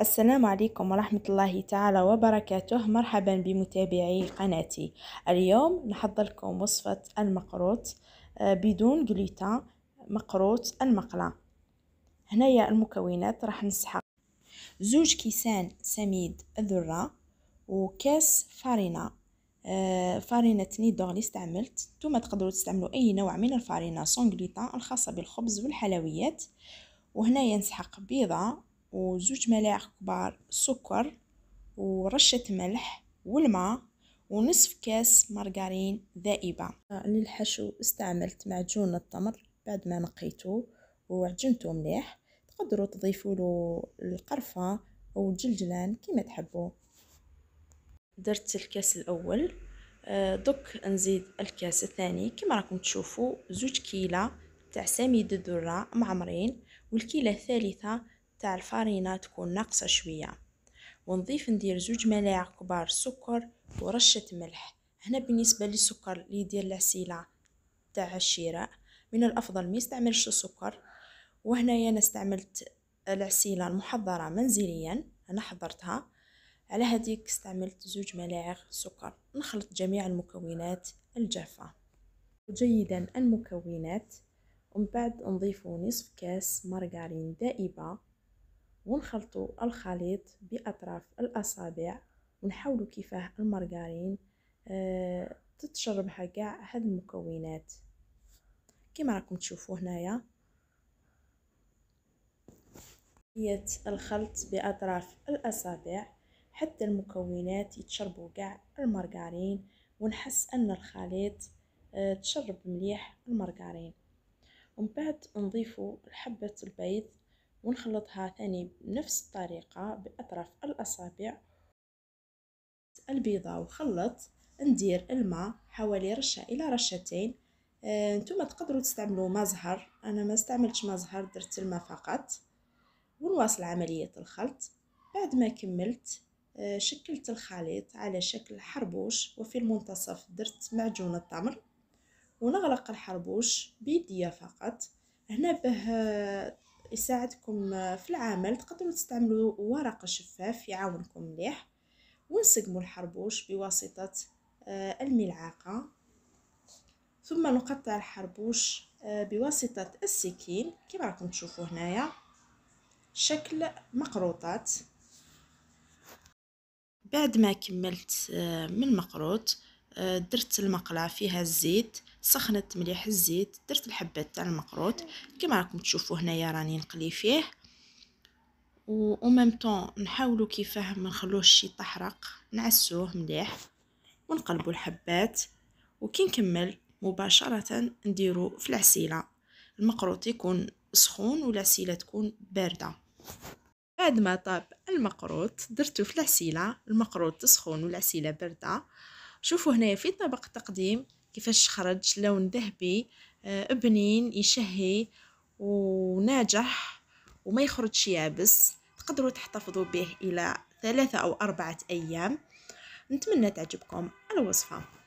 السلام عليكم ورحمة الله تعالى وبركاته مرحبا بمتابعي قناتي اليوم نحضر لكم وصفة المقروط آه، بدون جلوتا مقروط المقلة هنايا المكونات راح نسحق زوج كيسان سميد الذرة وكاس فارينة آه، فارينة نيدور اللي استعملت توما تقدروا تستعملوا اي نوع من الفارينة صون الخاصة بالخبز والحلويات وهنا نسحق بيضة وزوج ملاعق كبار سكر ورشة ملح والماء ونصف كاس مارغرين ذائبة للحشو استعملت معجون التمر بعد ما نقيته وعجنته مليح تقدروا تضيفوا له القرفة أو الجلجلان كما تحبوا درت الكاس الأول آه، دوك نزيد الكاس الثاني كما راكم تشوفوا زوج كيلة تاع سميد الذرة معمرين والكيلة الثالثة تاع الفارينة تكون ناقصة شوية ونضيف ندير زوج ملاعق كبار سكر ورشة ملح هنا بالنسبة للسكر اللي يدير العسيلة تاع الشراء من الأفضل ما يستعملش السكر وهنا أنا استعملت العسيلة المحضرة منزليا أنا حضرتها على هذيك استعملت زوج ملاعق سكر نخلط جميع المكونات الجافة جيدا المكونات ومن بعد نضيف نصف كاس مارغرين دائبة ونخلطوا الخليط بأطراف الأصابع ونحاولوا كيفاه المارغرين أه تتشربها كاع هاد المكونات كما راكم تشوفوا هنايا هي الخلط بأطراف الأصابع حتى المكونات يتشربوا كاع المارغرين ونحس أن الخليط آه، تشرب مليح المارغرين ومن بعد نضيفوا حبة البيض ونخلطها ثاني بنفس الطريقة بأطراف الأصابع البيضة وخلط ندير الماء حوالي رشة إلى رشتين آه، نتوما تقدروا تستعملوا ما زهر أنا ما استعملتش ما زهر درت الماء فقط ونواصل عملية الخلط بعد ما كملت آه، شكلت الخليط على شكل حربوش وفي المنتصف درت معجون التمر ونغلق الحربوش بيديا فقط هنا به يساعدكم في العمل تقدروا تستعملوا ورق شفاف يعاونكم مليح ونسقموا الحربوش بواسطة آه، الملعقة ثم نقطع الحربوش آه، بواسطة السكين كما راكم تشوفوا هنايا شكل مقروطات بعد ما كملت آه، من المقروط آه، درت المقلة فيها الزيت سخنت مليح الزيت درت الحبات تاع المقروط كما راكم تشوفوا هنايا راني نقلي فيه و او ميم طون نحاولوا كيفاه ما نخلوهش يطحرق نعسوه مليح ونقلبوا الحبات وكي نكمل مباشرة نديرو في العسيلة المقروط يكون سخون والعسيلة تكون باردة بعد ما طاب المقروط درتو في العسيلة المقروط سخون والعسيلة باردة شوفوا هنايا في طبق التقديم كيفاش خرج لون ذهبي آه، بنين يشهي وناجح وما يخرجش يابس تقدروا تحتفظوا به الى ثلاثة او اربعة ايام نتمنى تعجبكم الوصفه